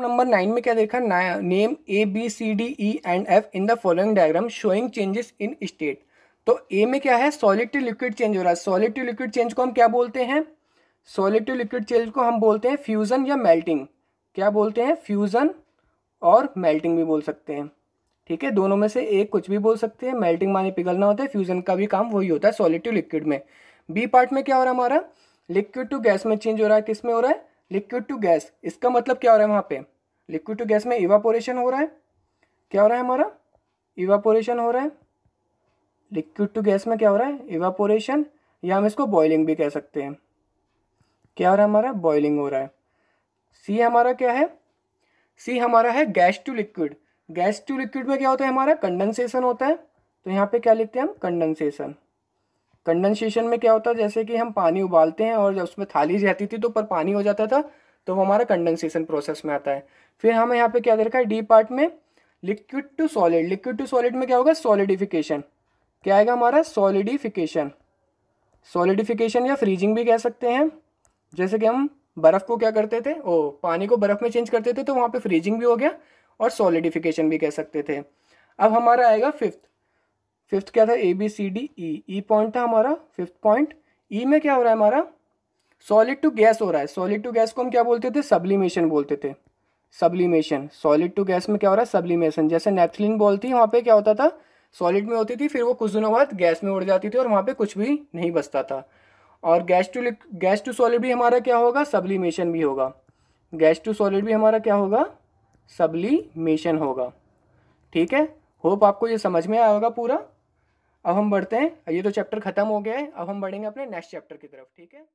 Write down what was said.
number nine में क्या देखा name A B C D E and F in the following diagram showing changes in state तो A में क्या है सॉलिड टू लिक्विड चेंज हो रहा है सॉलिड टू लिक्विड चेंज को हम क्या बोलते हैं सॉलिड टू लिक्विड चेंज को हम बोलते हैं फ्यूज़न या मेल्टिंग क्या बोलते हैं फ्यूज़न और मेल्टिंग भी बोल सकते हैं ठीक है दोनों में से एक कुछ भी बोल सकते हैं मेल्टिंग माने पिघलना होता है फ्यूज़न का भी काम वही होता है सॉलिड टू लिक्विड में बी पार्ट में क्या हो रहा है हमारा लिक्विड टू गैस में चेंज हो रहा है किस में हो रहा है लिक्विड टू गैस इसका मतलब क्या हो रहा है वहाँ पे लिक्विड टू गैस में इवापोरेशन हो रहा है क्या हो रहा है हमारा इवापोरेशन हो रहा है लिक्विड टू गैस में क्या हो रहा है इवापोरेशन या हम इसको बॉइलिंग भी कह सकते हैं क्या हो रहा है हमारा बॉइलिंग हो रहा है सी हमारा क्या है सी हमारा है gas to liquid gas to liquid में क्या होता है हमारा कंडेंसेशन होता है तो यहाँ पे क्या लिखते हैं हम कंडेंसेशन कंडेंसेशन में क्या होता है जैसे कि हम पानी उबालते हैं और जब उसमें थाली रहती थी तो ऊपर पानी हो जाता था तो वो हमारा कंडेंसेशन प्रोसेस में आता है फिर हमें यहाँ पे क्या दे रखा है डी पार्ट में liquid to solid liquid to solid में क्या होगा सॉलिडिफिकेशन क्या आएगा हमारा सॉलिडिफिकेशन सॉलिडिफिकेशन या फ्रीजिंग भी कह सकते हैं जैसे कि हम बर्फ़ को क्या करते थे ओ पानी को बर्फ़ में चेंज करते थे तो वहाँ पर फ्रीजिंग भी हो गया और सॉलिडिफिकेशन भी कह सकते थे अब हमारा आएगा फिफ्थ फिफ्थ क्या था A B C D E E point था हमारा फिफ्थ पॉइंट ई में क्या हो रहा है हमारा सॉलिड टू गैस हो रहा है सॉलिड टू गैस को हम क्या बोलते थे सब्लिमेशन बोलते थे सब्लिमेशन सॉलिड टू गैस में क्या हो रहा है सब्लिमेशन जैसे नेथलिन बोलती है वहाँ पे क्या होता था सॉलिड में होती थी फिर वो कुछ दिनों बाद गैस में उड़ जाती थी और वहाँ पे कुछ भी नहीं बचता था और gas to gas to solid भी हमारा क्या होगा सब्लिमेशन भी होगा गैस टू सॉलिड भी हमारा क्या होगा सब्लिमेशन होगा ठीक है होप आपको ये समझ में आया होगा पूरा अब हम बढ़ते हैं ये तो चैप्टर खत्म हो गया है अब हम बढ़ेंगे अपने नेक्स्ट चैप्टर की तरफ ठीक है